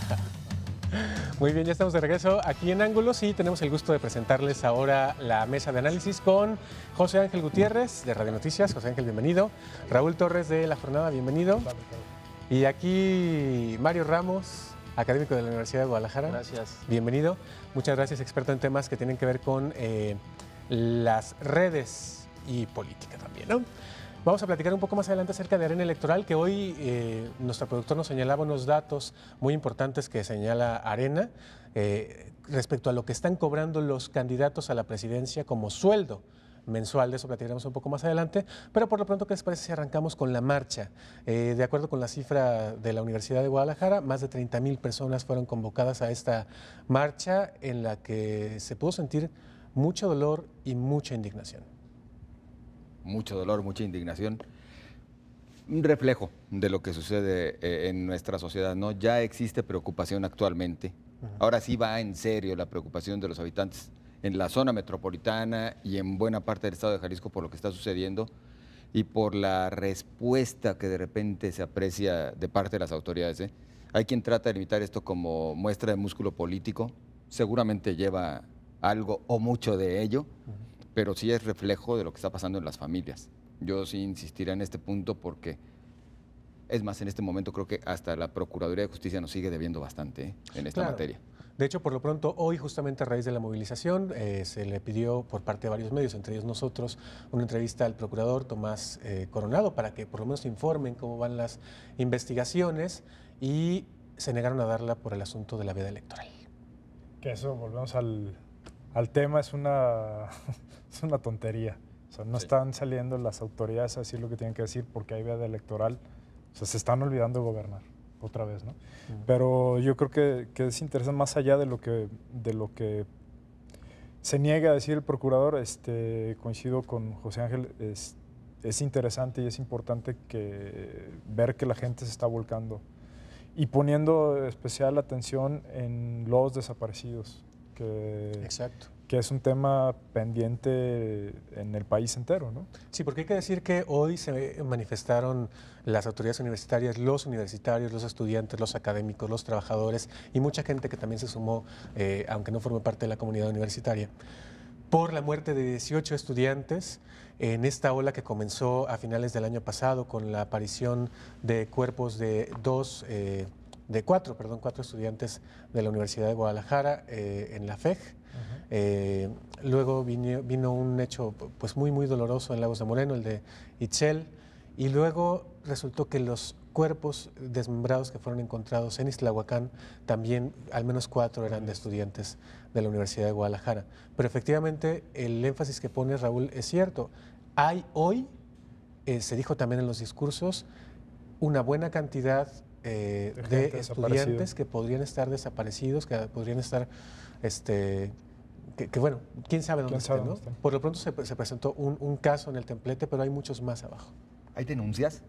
Muy bien, ya estamos de regreso aquí en Ángulos y tenemos el gusto de presentarles ahora la mesa de análisis con José Ángel Gutiérrez de Radio Noticias. José Ángel, bienvenido. Raúl Torres de La Jornada, bienvenido. Y aquí Mario Ramos, académico de la Universidad de Guadalajara. Gracias. Bienvenido. Muchas gracias, experto en temas que tienen que ver con eh, las redes y política también, ¿no? Vamos a platicar un poco más adelante acerca de arena electoral, que hoy eh, nuestro productor nos señalaba unos datos muy importantes que señala Arena eh, respecto a lo que están cobrando los candidatos a la presidencia como sueldo mensual, de eso platicaremos un poco más adelante, pero por lo pronto, ¿qué les parece si arrancamos con la marcha? Eh, de acuerdo con la cifra de la Universidad de Guadalajara, más de 30 mil personas fueron convocadas a esta marcha en la que se pudo sentir mucho dolor y mucha indignación mucho dolor, mucha indignación. Un reflejo de lo que sucede eh, en nuestra sociedad, ¿no? Ya existe preocupación actualmente. Ahora sí va en serio la preocupación de los habitantes en la zona metropolitana y en buena parte del estado de Jalisco por lo que está sucediendo y por la respuesta que de repente se aprecia de parte de las autoridades. ¿eh? Hay quien trata de limitar esto como muestra de músculo político, seguramente lleva algo o mucho de ello pero sí es reflejo de lo que está pasando en las familias. Yo sí insistiré en este punto porque, es más, en este momento creo que hasta la Procuraduría de Justicia nos sigue debiendo bastante ¿eh? en esta materia. De hecho, por lo pronto, hoy justamente a raíz de la movilización eh, se le pidió por parte de varios medios, entre ellos nosotros, una entrevista al procurador Tomás eh, Coronado para que por lo menos informen cómo van las investigaciones y se negaron a darla por el asunto de la veda electoral. Que eso, volvemos al, al tema es una, es una tontería. no están saliendo las autoridades a decir lo que tienen que decir porque hay veda electoral. O sea, se están olvidando de gobernar otra vez, ¿no? Pero yo creo que, que, es interesante, más allá de lo que, de lo que se niega a decir el procurador, este, coincido con José Ángel, es, es interesante y es importante que, ver que la gente se está volcando y poniendo especial atención en los desaparecidos que, Exacto. que es un tema pendiente en el país entero. ¿no? Sí, porque hay que decir que hoy se manifestaron las autoridades universitarias, los universitarios, los estudiantes, los académicos, los trabajadores y mucha gente que también se sumó, eh, aunque no formó parte de la comunidad universitaria por la muerte de 18 estudiantes en esta ola que comenzó a finales del año pasado con la aparición de cuerpos de dos eh, de cuatro, perdón, cuatro estudiantes de la Universidad de Guadalajara eh, en la FEG. Eh, luego vino, un hecho pues muy, muy doloroso en Lagos de Moreno, el de Itzel. Y luego resultó que los cuerpos desmembrados que fueron encontrados en Islahuacán, también al menos cuatro eran de estudiantes de la Universidad de Guadalajara. Pero efectivamente el énfasis que pone Raúl es cierto. Hay hoy, eh, se dijo también en los discursos, una buena cantidad eh, de, estudiantes que podrían estar desaparecidos, que podrían estar, este, que, bueno, quién sabe dónde, Por lo pronto se, presentó un, caso en el templete, pero hay muchos más abajo. ¿Hay denuncias?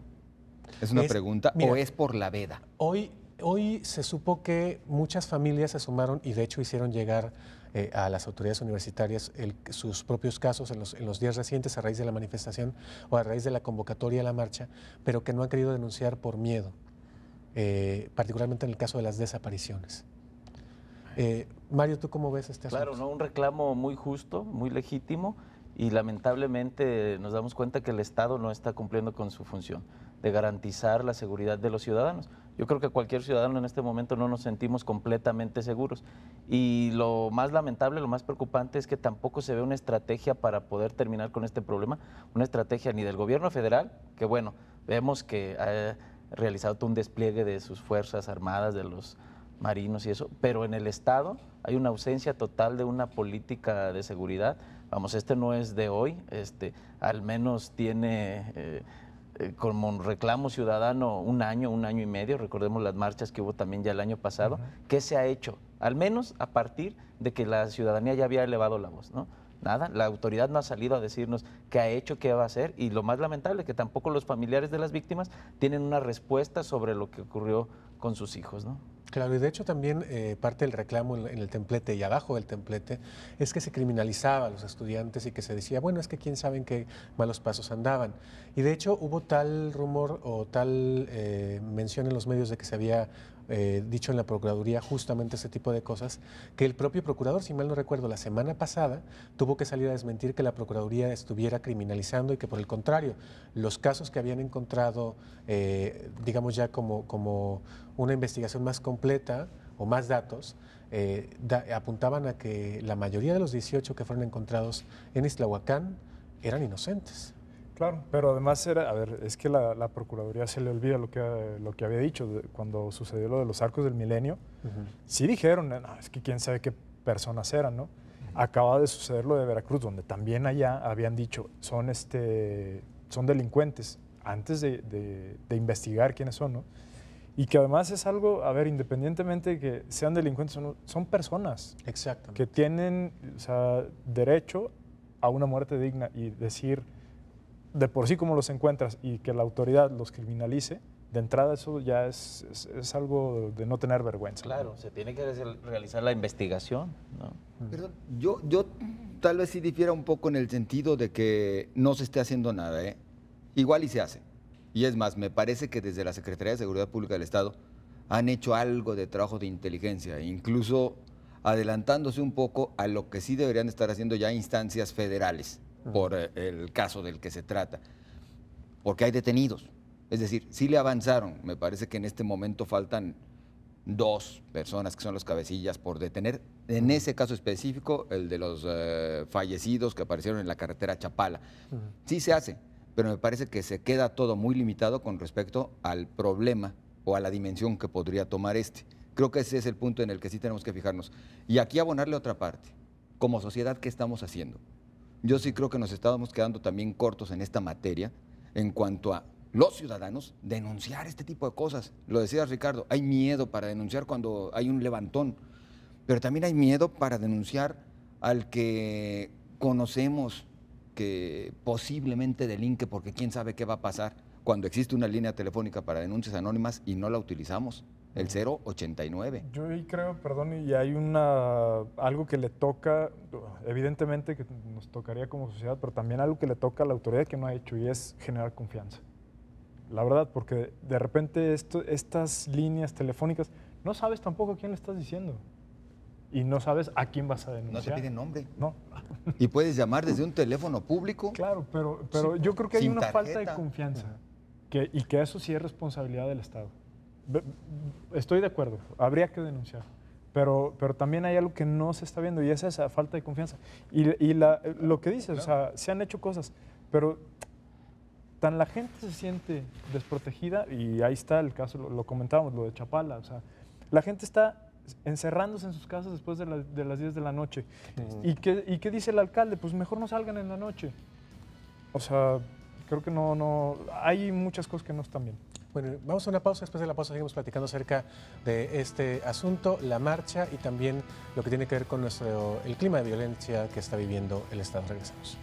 Es una pregunta. ¿O es por la veda? Hoy, hoy se supo que muchas familias se sumaron y de hecho hicieron llegar eh, a las autoridades universitarias sus propios casos en los, en los, días recientes a raíz de la manifestación o a raíz de la convocatoria a la marcha, pero que no han querido denunciar por miedo. Eh, particularmente en el caso de las desapariciones. Eh, Mario, ¿tú cómo ves este asunto? Claro, ¿no? un reclamo muy justo, muy legítimo y lamentablemente nos damos cuenta que el Estado no está cumpliendo con su función de garantizar la seguridad de los ciudadanos. Yo creo que cualquier ciudadano en este momento no nos sentimos completamente seguros. Y lo más lamentable, lo más preocupante es que tampoco se ve una estrategia para poder terminar con este problema, una estrategia ni del gobierno federal, que bueno, vemos que... Eh, realizado un despliegue de sus fuerzas armadas, de los marinos y eso, pero en el Estado hay una ausencia total de una política de seguridad. Vamos, este no es de hoy, este, al menos tiene eh, eh, como reclamo ciudadano un año, un año y medio, recordemos las marchas que hubo también ya el año pasado, ¿qué se ha hecho? Al menos a partir de que la ciudadanía ya había elevado la voz, ¿no? Nada, la autoridad no ha salido a decirnos qué ha hecho, qué va a hacer y lo más lamentable es que tampoco los familiares de las víctimas tienen una respuesta sobre lo que ocurrió con sus hijos, ¿no? Claro, y de hecho también eh, parte del reclamo en, el templete y abajo del templete es que se criminalizaba a los estudiantes y que se decía, bueno, es que quién sabe en qué malos pasos andaban. Y de hecho hubo tal rumor o tal eh, mención en los medios de que se había eh, dicho en la Procuraduría justamente ese tipo de cosas, que el propio procurador, si mal no recuerdo, la semana pasada tuvo que salir a desmentir que la Procuraduría estuviera criminalizando y que por el contrario, los casos que habían encontrado, eh, digamos ya como, una investigación más completa o más datos, eh, apuntaban a que la mayoría de los 18 que fueron encontrados en Islahuacán eran inocentes. Claro, pero además era, a ver, es que la, Procuraduría se le olvida lo que, lo que había dicho cuando sucedió lo de los arcos del milenio. Sí dijeron, es que quién sabe qué personas eran, ¿no? Acaba de suceder lo de Veracruz, donde también allá habían dicho, son, este, son delincuentes, antes de, investigar quiénes son, ¿no? Y que además es algo, a ver, independientemente de que sean delincuentes o no, son personas. Exacto. Que tienen derecho a una muerte digna y decir de por sí como los encuentras y que la autoridad los criminalice, de entrada eso ya es, algo de no tener vergüenza. Claro, se tiene que realizar la investigación. ¿no? Mm. Perdón, yo, yo tal vez sí difiera un poco en el sentido de que no se esté haciendo nada. ¿eh? Igual y se hace. Y es más, me parece que desde la Secretaría de Seguridad Pública del Estado han hecho algo de trabajo de inteligencia, incluso adelantándose un poco a lo que sí deberían estar haciendo ya instancias federales por eh, el caso del que se trata, porque hay detenidos. Es decir, sí le avanzaron, me parece que en este momento faltan dos personas que son los cabecillas por detener, en ese caso específico, el de los eh, fallecidos que aparecieron en la carretera Chapala. Sí se hace, pero me parece que se queda todo muy limitado con respecto al problema o a la dimensión que podría tomar este. Creo que ese es el punto en el que sí tenemos que fijarnos. Y aquí abonarle otra parte. Como sociedad, ¿qué estamos haciendo? yo sí creo que nos estábamos quedando también cortos en esta materia en cuanto a los ciudadanos denunciar este tipo de cosas. Lo decía Ricardo, hay miedo para denunciar cuando hay un levantón, pero también hay miedo para denunciar al que conocemos que posiblemente delinque porque quién sabe qué va a pasar cuando existe una línea telefónica para denuncias anónimas y no la utilizamos el 0,89. Yo creo, perdón, y hay una algo que le toca, evidentemente que nos tocaría como sociedad, pero también algo que le toca a la autoridad que no ha hecho y es generar confianza. La verdad, porque de repente estas líneas telefónicas, no sabes tampoco a quién le estás diciendo. Y no sabes a quién vas a denunciar. No se pide nombre. No. y puedes llamar desde un teléfono público. Claro, pero, pero yo creo que hay una falta de confianza. Que, y que eso sí es responsabilidad del Estado. Estoy de acuerdo, habría que denunciar. Pero, pero también hay algo que no se está viendo y es esa falta de confianza. Y, y la, eh, lo que dices, o sea, se han hecho cosas, pero tan la gente se siente desprotegida, y ahí está el caso, lo, comentábamos, lo de Chapala, o sea, la gente está encerrándose en sus casas después de, de las 10 de la noche. ¿Y, qué, ¿Y qué dice el alcalde? Pues mejor no salgan en la noche. O sea, creo que no, no, hay muchas cosas que no están bien. Bueno, vamos a una pausa, después de la pausa seguimos platicando acerca de este asunto, la marcha y también lo que tiene que ver con nuestro, el clima de violencia que está viviendo el Estado. Regresamos.